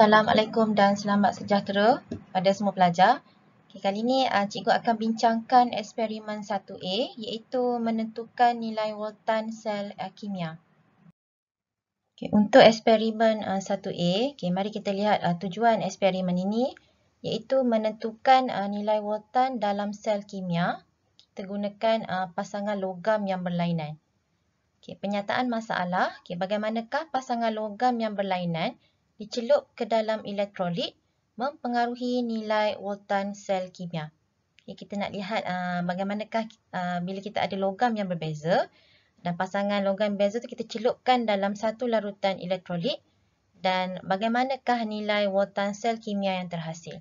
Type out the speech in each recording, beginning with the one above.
Assalamualaikum dan selamat sejahtera pada semua pelajar. Okay, kali ini uh, cikgu akan bincangkan eksperimen 1A iaitu menentukan nilai voltan sel uh, kimia. Okay, untuk eksperimen uh, ah, 1A, okay, mari kita lihat uh, tujuan eksperimen ini iaitu menentukan uh, nilai voltan dalam sel kimia. Kita gunakan uh, pasangan logam yang berlainan. Okay, penyataan masalah, okay, bagaimanakah pasangan logam yang berlainan? dicelup ke dalam elektrolit mempengaruhi nilai voltan sel kimia. Okay, kita nak lihat uh, bagaimanakah uh, bila kita ada logam yang berbeza dan pasangan logam berbeza tu kita celupkan dalam satu larutan elektrolit dan bagaimanakah nilai voltan sel kimia yang terhasil.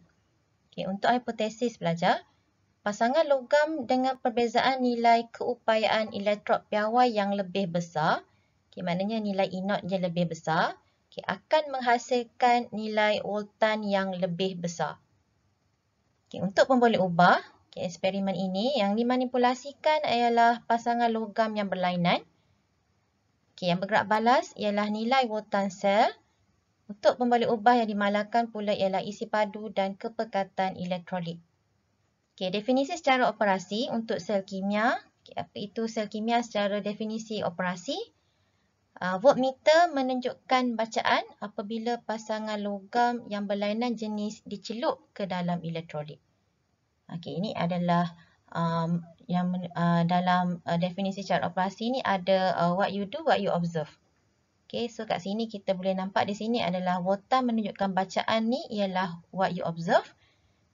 Okay, untuk hipotesis pelajar, pasangan logam dengan perbezaan nilai keupayaan elektrod piawai yang lebih besar, okay, maknanya nilai E0 yang lebih besar, okay, akan menghasilkan nilai voltan yang lebih besar. Okay, untuk pemboleh ubah, okay, eksperimen ini yang dimanipulasikan ialah pasangan logam yang berlainan. Okay, yang bergerak balas ialah nilai voltan sel. Untuk pemboleh ubah yang dimalakan pula ialah isi padu dan kepekatan elektrolit. Okay, definisi secara operasi untuk sel kimia. Okay, apa itu sel kimia secara definisi operasi? Uh, ah, voltmeter menunjukkan bacaan apabila pasangan logam yang berlainan jenis dicelup ke dalam elektrolit. Okay, ini adalah um, yang uh, dalam uh, definisi cara operasi ini ada uh, what you do, what you observe. Okay, so kat sini kita boleh nampak di sini adalah voltan menunjukkan bacaan ni ialah what you observe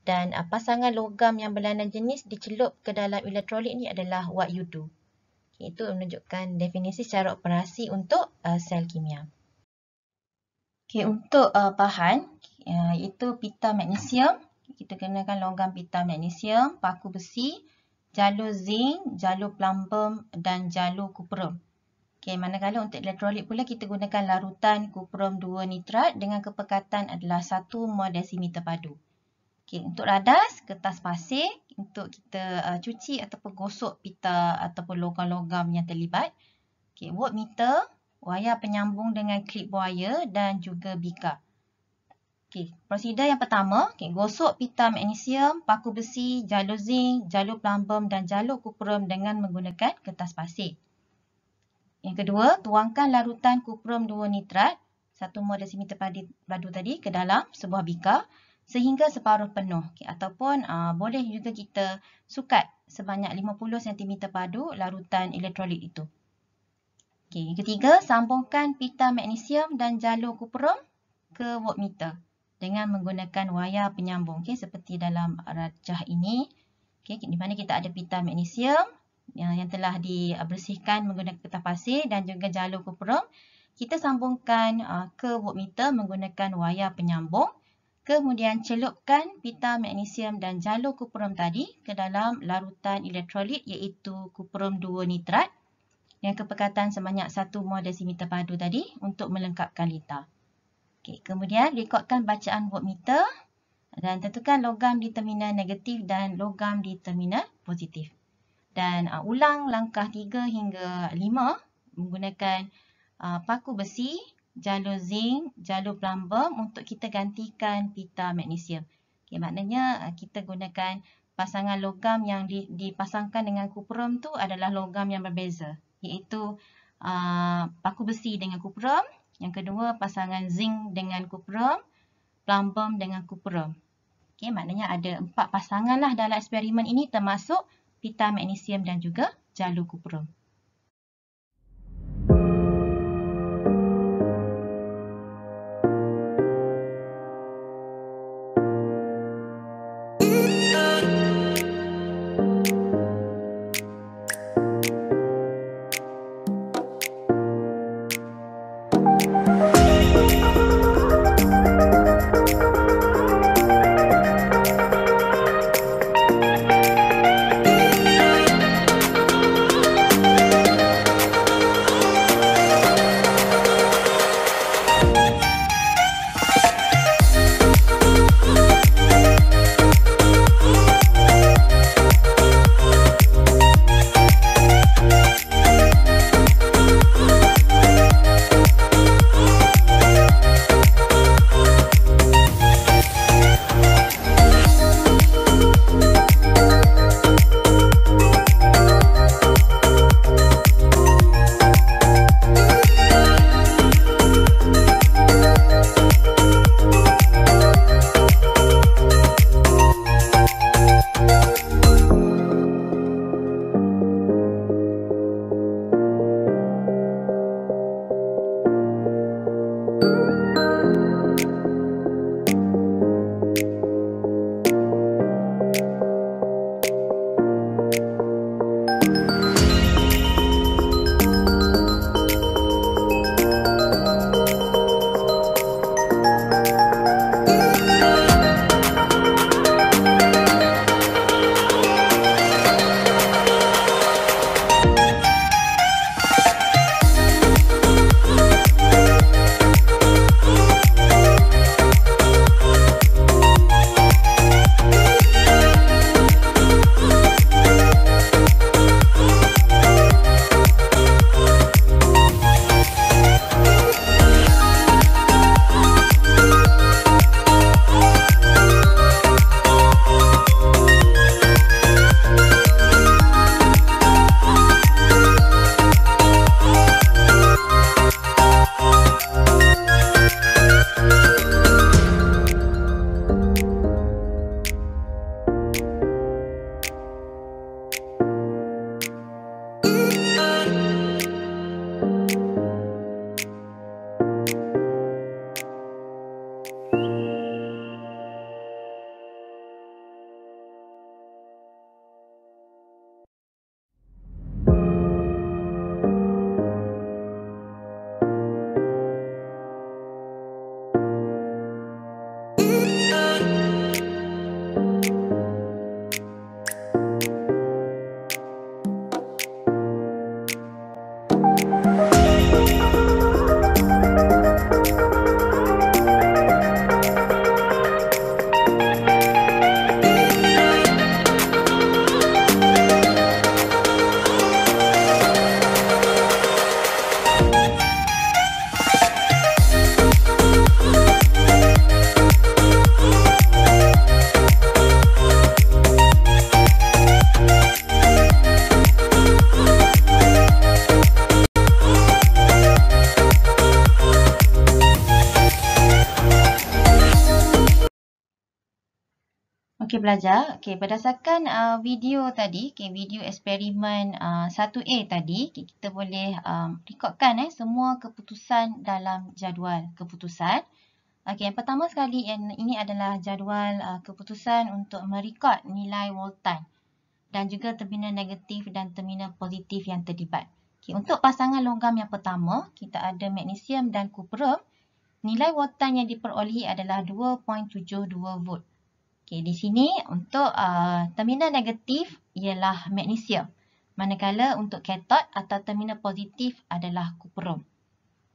dan uh, pasangan logam yang berlainan jenis dicelup ke dalam elektrolit ni adalah what you do. Itu menunjukkan definisi secara operasi untuk uh, sel kimia. Okay, untuk uh, bahan, uh, itu pita magnesium. Kita gunakan logam pita magnesium, paku besi, jalur zinc, jalur plumbum dan jalur kuprum. Okay, manakala untuk elektrolit pula kita gunakan larutan kuprum 2 nitrat dengan kepekatan adalah 1 mol desimeter padu. Okay, untuk radas, kertas pasir untuk kita uh, cuci ataupun gosok pita ataupun logam-logam yang terlibat. Okay, word meter, wayar penyambung dengan klip wire dan juga bika. Okay, prosedur yang pertama, okay, gosok pita magnesium, paku besi, jalur zinc, jalur plumbum dan jalur kuprum dengan menggunakan kertas pasir. Yang kedua, tuangkan larutan kuprum 2 nitrat, satu mol desimeter padu tadi ke dalam sebuah bika sehingga separuh penuh. Okay. Ataupun uh, boleh juga kita sukat sebanyak 50 cm padu larutan elektrolit itu. Okay. Yang ketiga, sambungkan pita magnesium dan jalur kuprum ke voltmeter dengan menggunakan wayar penyambung. Okay. Seperti dalam rajah ini, okay. di mana kita ada pita magnesium yang, yang telah dibersihkan menggunakan kertas pasir dan juga jalur kuprum. Kita sambungkan uh, ke voltmeter menggunakan wayar penyambung. Kemudian celupkan pita magnesium dan jalur kuprum tadi ke dalam larutan elektrolit iaitu kuprum 2 nitrat yang kepekatan sebanyak 1 mol desimeter padu tadi untuk melengkapkan litar. Okey, kemudian rekodkan bacaan voltmeter dan tentukan logam di terminal negatif dan logam di terminal positif. Dan uh, ulang langkah 3 hingga 5 menggunakan uh, paku besi jalur zinc, jalur plumber untuk kita gantikan pita magnesium. Okay, maknanya uh, kita gunakan pasangan logam yang dipasangkan dengan kuprum tu adalah logam yang berbeza. Iaitu uh, paku besi dengan kuprum. Yang kedua pasangan zinc dengan kuprum. plumbum dengan kuprum. Okay, maknanya ada empat pasangan lah dalam eksperimen ini termasuk pita magnesium dan juga jalur kuprum. Thank you. Okey belajar. Okey berdasarkan uh, video tadi, okey video eksperimen uh, 1A tadi, okay, kita boleh um, rekodkan eh semua keputusan dalam jadual keputusan. Okey yang pertama sekali yang ini adalah jadual uh, keputusan untuk merekod nilai voltan dan juga terminal negatif dan terminal positif yang terlibat. Okey untuk pasangan logam yang pertama, kita ada magnesium dan kuprum, Nilai voltan yang diperolehi adalah 2.72 volt. Okay, di sini untuk uh, terminal negatif ialah magnesium. Manakala untuk katod atau terminal positif adalah kuprum.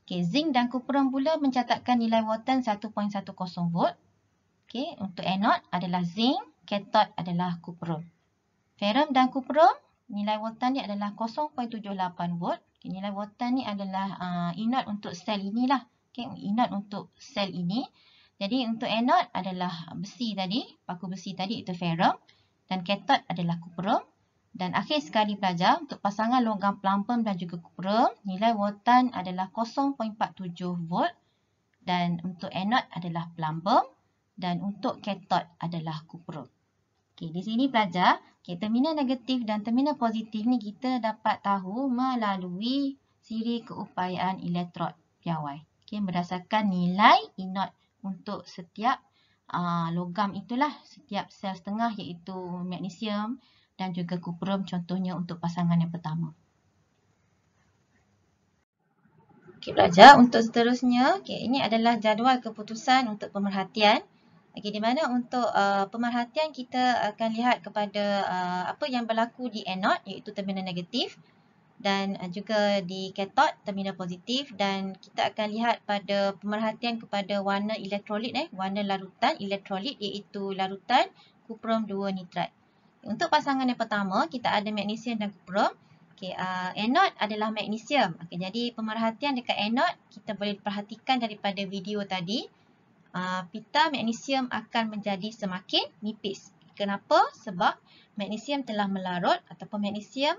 Okay, zinc dan kuprum pula mencatatkan nilai Wharton 1.10 volt. Okay, untuk anode adalah zinc, katod adalah kuprum. Ferrum dan kuprum, nilai Wharton dia adalah 0.78 volt. Okay, nilai Wharton ni adalah uh, inot untuk sel inilah. Okay, inot untuk sel ini. Jadi untuk anode adalah besi tadi, paku besi tadi itu ferum dan ketod adalah kuprum. Dan akhir sekali pelajar, untuk pasangan logam plumpum dan juga kuprum, nilai wattan adalah 0.47 volt dan untuk anode adalah plumpum dan untuk ketod adalah kuprum. Okay, di sini pelajar, okay, terminal negatif dan terminal positif ni kita dapat tahu melalui siri keupayaan elektrod piawai. Okay, berdasarkan nilai inode untuk setiap uh, logam itulah, setiap sel setengah iaitu magnesium dan juga kuprum contohnya untuk pasangan yang pertama. Okey, belajar untuk seterusnya. Okey, ini adalah jadual keputusan untuk pemerhatian. Okey, di mana untuk uh, pemerhatian kita akan lihat kepada uh, apa yang berlaku di anode iaitu terminal negatif dan eh, juga di katod terminal positif dan kita akan lihat pada pemerhatian kepada warna elektrolit eh warna larutan elektrolit iaitu larutan kuprum 2 nitrat. Untuk pasangan yang pertama kita ada magnesium dan kuprum. Okey uh, eh, anode adalah magnesium. Okey jadi pemerhatian dekat anode kita boleh perhatikan daripada video tadi uh, pita magnesium akan menjadi semakin nipis. Kenapa? Sebab magnesium telah melarut ataupun magnesium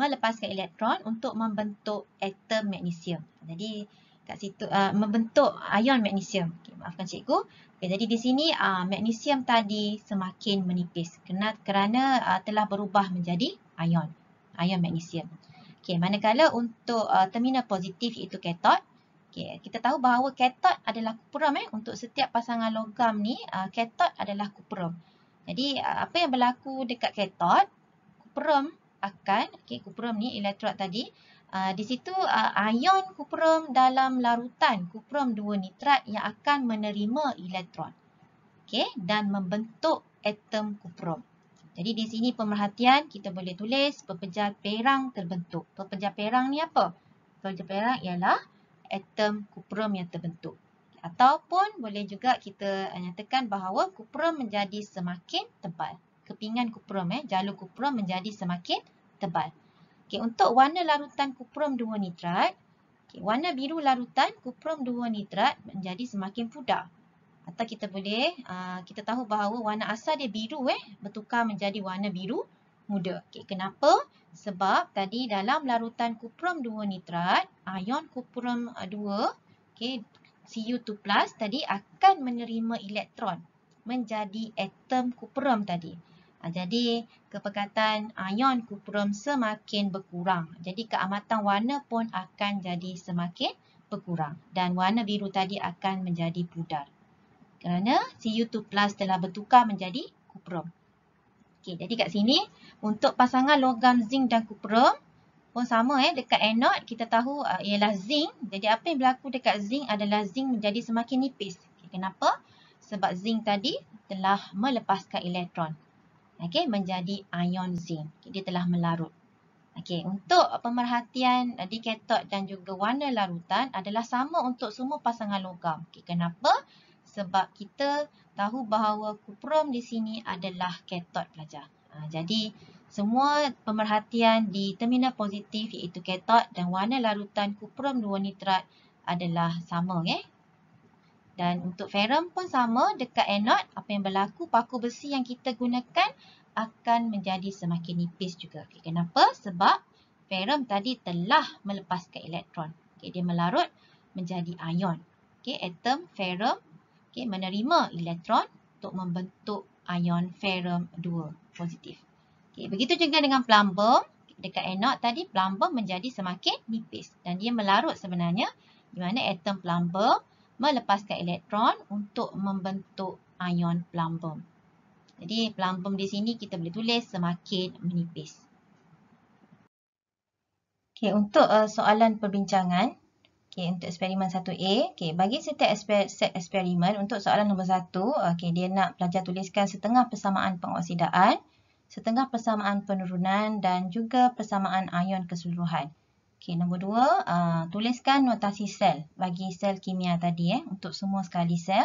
melepaskan elektron untuk membentuk atom magnesium. Jadi kat situ uh, membentuk ion magnesium. Okay, maafkan cikgu. Okay, jadi di sini uh, magnesium tadi semakin menipis kerana, kerana uh, telah berubah menjadi ion. Ion magnesium. Okay, manakala untuk uh, terminal positif iaitu katod. Okay, kita tahu bahawa katod adalah kuprum. Eh. Untuk setiap pasangan logam ni, uh, katod adalah kuprum. Jadi uh, apa yang berlaku dekat katod, kuprum akan okey kuprum ni elektrod tadi uh, di situ uh, ion kuprum dalam larutan kuprum 2 nitrat yang akan menerima elektron okey dan membentuk atom kuprum jadi di sini pemerhatian kita boleh tulis pepejal perang terbentuk pepejal perang ni apa pepejal perang ialah atom kuprum yang terbentuk ataupun boleh juga kita ah, nyatakan bahawa kuprum menjadi semakin tebal kepingan kuprum, eh, jalur kuprum menjadi semakin tebal. Okay, untuk warna larutan kuprum 2 nitrat, okay, warna biru larutan kuprum 2 nitrat menjadi semakin pudar. Atau kita boleh, uh, kita tahu bahawa warna asal dia biru eh, bertukar menjadi warna biru muda. Okay, kenapa? Sebab tadi dalam larutan kuprum 2 nitrat, ion kuprum 2, okay, Cu2+, tadi akan menerima elektron menjadi atom kuprum tadi. Ha, jadi kepekatan ion kuprum semakin berkurang. Jadi keamatan warna pun akan jadi semakin berkurang. Dan warna biru tadi akan menjadi pudar. Kerana Cu2 plus telah bertukar menjadi kuprum. Okay, jadi kat sini untuk pasangan logam zinc dan kuprum pun sama. Eh. Dekat anode kita tahu uh, ialah zinc. Jadi apa yang berlaku dekat zinc adalah zinc menjadi semakin nipis. Okay, kenapa? Sebab zinc tadi telah melepaskan elektron okey menjadi ion zinc okay, dia telah melarut okey untuk pemerhatian eh, di ketod dan juga warna larutan adalah sama untuk semua pasangan logam okey kenapa sebab kita tahu bahawa kuprom di sini adalah ketod pelajar ha, jadi semua pemerhatian di terminal positif iaitu ketod dan warna larutan kuprom 2 nitrat adalah sama okey dan untuk ferum pun sama, dekat anode, apa yang berlaku, paku besi yang kita gunakan akan menjadi semakin nipis juga. Okay, kenapa? Sebab ferum tadi telah melepaskan elektron. Okay, dia melarut menjadi ion. Okay, atom ferum okay, menerima elektron untuk membentuk ion ferum 2 positif. Okay, begitu juga dengan plumber. Dekat anode tadi, plumber menjadi semakin nipis. Dan dia melarut sebenarnya di mana atom plumber melepaskan elektron untuk membentuk ion plumbum. Jadi plumbum di sini kita boleh tulis semakin menipis. Okay untuk uh, soalan perbincangan Okay, untuk eksperimen 1A, okay, bagi setiap eksper set eksperimen untuk soalan nombor 1, okay, dia nak pelajar tuliskan setengah persamaan pengoksidaan, setengah persamaan penurunan dan juga persamaan ion keseluruhan. Okey, nombor dua, uh, tuliskan notasi sel bagi sel kimia tadi eh, untuk semua sekali sel.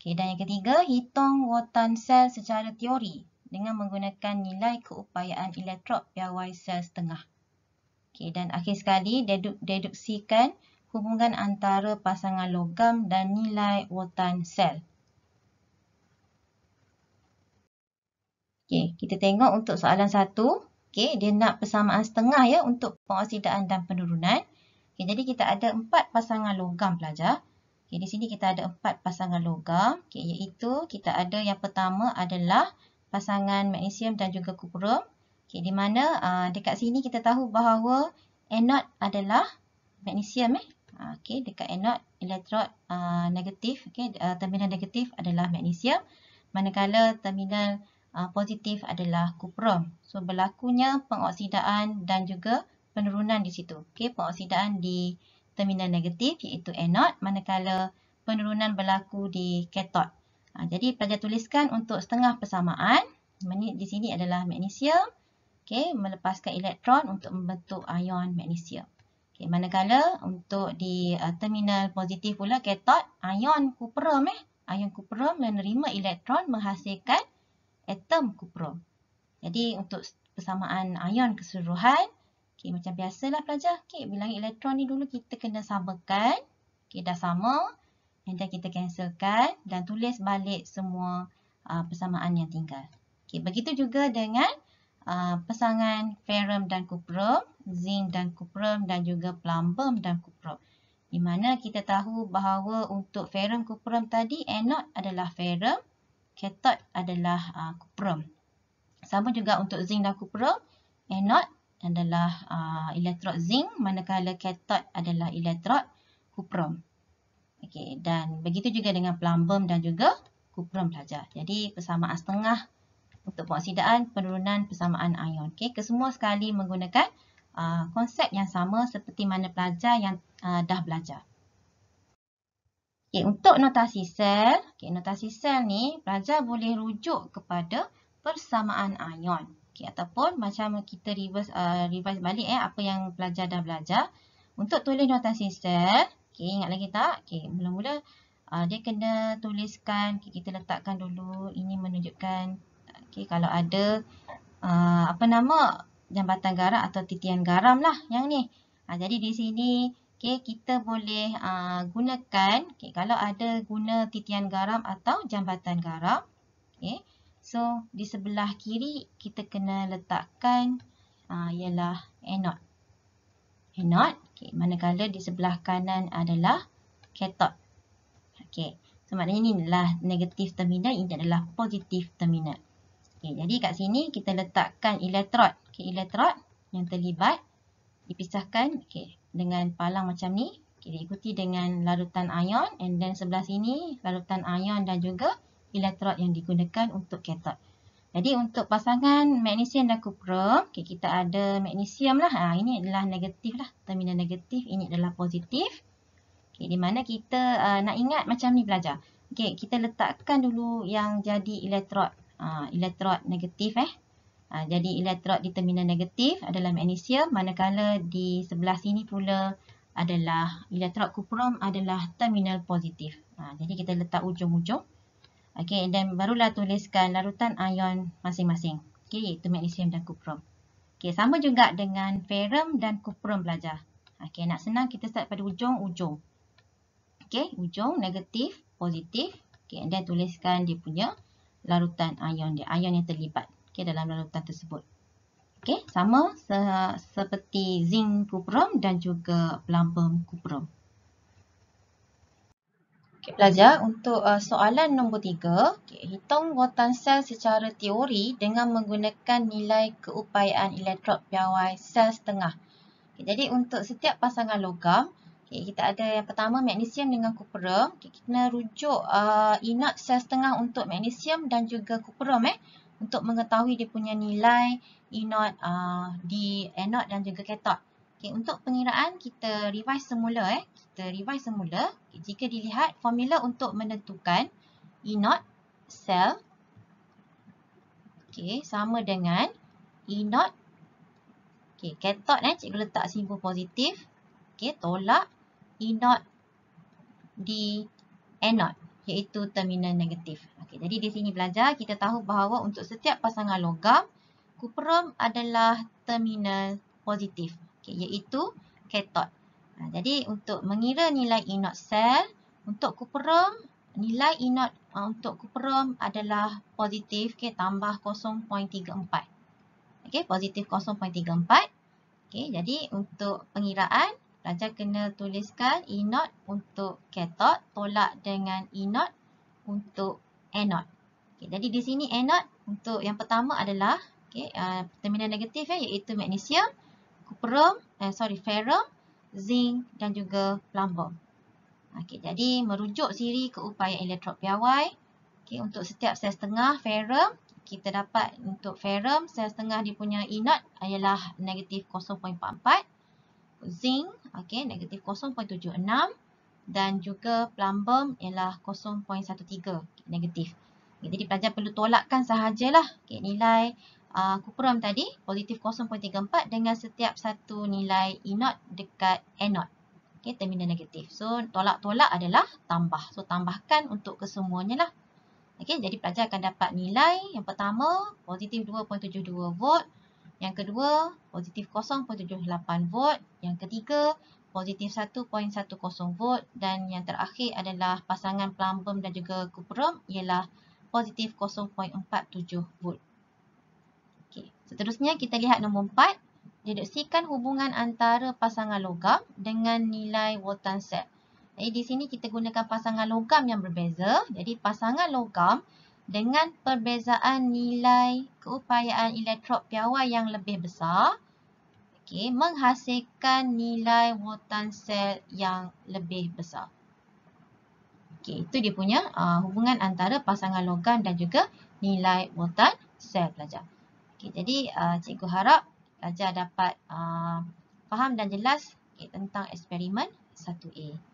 Okey, dan yang ketiga, hitung rotan sel secara teori dengan menggunakan nilai keupayaan elektrod piawai sel setengah. Okey, dan akhir sekali, deduk deduksikan hubungan antara pasangan logam dan nilai rotan sel. Okey, kita tengok untuk soalan satu. Okey, dia nak persamaan setengah ya untuk pengoksidaan dan penurunan. Okey, jadi kita ada empat pasangan logam pelajar. Okey, di sini kita ada empat pasangan logam. Okey, iaitu kita ada yang pertama adalah pasangan magnesium dan juga kuprum. Okey, di mana uh, dekat sini kita tahu bahawa anod adalah magnesium eh. Ha, okey, dekat anod elektrod uh, negatif, okey, uh, terminal negatif adalah magnesium. Manakala terminal Ah, positif adalah kuprom. So berlakunya pengoksidaan dan juga penurunan di situ. Okey, pengoksidaan di terminal negatif iaitu anod, manakala penurunan berlaku di katod. Ha, ah, jadi pelajar tuliskan untuk setengah persamaan. di sini adalah magnesium. Okey, melepaskan elektron untuk membentuk ion magnesium. Okey, manakala untuk di uh, terminal positif pula katod, ion kuprom eh, ion kuprom menerima elektron menghasilkan atom kuprum. Jadi untuk persamaan ion keseluruhan, okay, macam biasalah pelajar, okay, bilangan elektron ni dulu kita kena samakan, okay, dah sama, nanti kita cancelkan dan tulis balik semua uh, persamaan yang tinggal. Okay, begitu juga dengan uh, pasangan ferum dan kuprum, zinc dan kuprum dan juga plumbum dan kuprum. Di mana kita tahu bahawa untuk ferum kuprum tadi, anode adalah ferum, Katod adalah uh, kuprum. Sama juga untuk zinc dan kuprum. Anode adalah uh, elektrod zinc manakala katod adalah elektrod kuprum. Okay, dan begitu juga dengan plumbum dan juga kuprum saja. Jadi persamaan setengah untuk pengoksidaan penurunan persamaan ion. Okay, kesemua sekali menggunakan uh, konsep yang sama seperti mana pelajar yang uh, dah belajar. Okay, untuk notasi sel, okay, notasi sel ni pelajar boleh rujuk kepada persamaan ion. Okay, ataupun macam kita reverse, uh, reverse balik eh, apa yang pelajar dah belajar. Untuk tulis notasi sel, okay, ingat lagi tak? Okay, Mula-mula uh, dia kena tuliskan, okay, kita letakkan dulu ini menunjukkan okay, kalau ada uh, apa nama jambatan garam atau titian garam lah yang ni. Uh, jadi di sini okay, kita boleh uh, gunakan okay, kalau ada guna titian garam atau jambatan garam. Okay. So, di sebelah kiri kita kena letakkan uh, ialah anode. Anode, okay, manakala di sebelah kanan adalah katod. Okay. So, maknanya ini adalah negatif terminal, ini adalah positif terminal. Okay, jadi, kat sini kita letakkan elektrod. Okay, elektrod yang terlibat dipisahkan. Okay dengan palang macam ni. Kita ikuti dengan larutan ion and then sebelah sini larutan ion dan juga elektrod yang digunakan untuk ketod. Jadi untuk pasangan magnesium dan kuprum, okay, kita ada magnesium lah. Ha, ini adalah negatif lah, terminal negatif. Ini adalah positif. Okay, di mana kita uh, nak ingat macam ni pelajar? Okay, kita letakkan dulu yang jadi elektrod. Uh, ha, elektrod negatif eh. Ha, jadi elektrod di terminal negatif adalah magnesium manakala di sebelah sini pula adalah elektrod kuprum adalah terminal positif. Ha, jadi kita letak ujung-ujung. Okey dan barulah tuliskan larutan ion masing-masing. Okey itu magnesium dan kuprum. Okey sama juga dengan ferum dan kuprum, pelajar. Okey nak senang kita start pada ujung-ujung. Okey ujung negatif positif. Okey dan tuliskan dia punya larutan ion dia ion yang terlibat okay, dalam larutan tersebut. Okay, sama se seperti zinc kuprum dan juga plumbum kuprum. Okay, pelajar, untuk uh, soalan nombor tiga, okay, hitung buatan sel secara teori dengan menggunakan nilai keupayaan elektrod piawai sel setengah. Okay, jadi untuk setiap pasangan logam, okay, kita ada yang pertama magnesium dengan kuprum. Okay, kita rujuk uh, inak sel setengah untuk magnesium dan juga kuprum, Eh untuk mengetahui dia punya nilai E0 uh, E anode dan juga cathode. Okay, untuk pengiraan kita revise semula eh. Kita revise semula. Okay, jika dilihat formula untuk menentukan E0 sel, okay, sama dengan E0 Okay, cathode eh cikgu letak simbol positif Okay, tolak E0 di anode iaitu terminal negatif. Okey, jadi di sini belajar kita tahu bahawa untuk setiap pasangan logam, kuprum adalah terminal positif, okay, iaitu katod. Ha, jadi untuk mengira nilai E0 sel, untuk kuprum, nilai E0 uh, ha, untuk kuprum adalah positif, okay, tambah 0.34. Okey, positif 0.34. Okey, jadi untuk pengiraan, pelajar kena tuliskan E-not untuk cathode, tolak dengan E-not untuk anod. Okay, jadi di sini anod untuk yang pertama adalah okay, uh, terminal negatif ya, iaitu magnesium, kuprum, eh, sorry ferrum, zinc dan juga plumbum. Okay, jadi merujuk siri keupayaan elektrod piawai. Okay, untuk setiap sel setengah ferrum, kita dapat untuk ferrum sel setengah dia punya E-not ialah negatif 0.44 zinc okey negatif 0.76 dan juga plumbum ialah 0.13 negatif. Okay, jadi pelajar perlu tolakkan sahajalah okay, nilai uh, cuprum tadi positif 0.34 dengan setiap satu nilai enot dekat anode. Okey terminal negatif. So tolak-tolak adalah tambah. So tambahkan untuk kesemuanya lah. Okey jadi pelajar akan dapat nilai yang pertama positif 2.72 volt yang kedua, positif 0.78 volt. Yang ketiga, positif 1.10 volt. Dan yang terakhir adalah pasangan plumbum dan juga kuprum ialah positif 0.47 volt. Okey, seterusnya kita lihat nombor 4. Dideksikan hubungan antara pasangan logam dengan nilai voltan set. Jadi di sini kita gunakan pasangan logam yang berbeza. Jadi pasangan logam dengan perbezaan nilai keupayaan elektrod piawai yang lebih besar okey menghasilkan nilai wattan sel yang lebih besar okey itu dia punya uh, hubungan antara pasangan logam dan juga nilai wattan sel pelajar okey jadi uh, cikgu harap pelajar dapat uh, faham dan jelas okay, tentang eksperimen 1A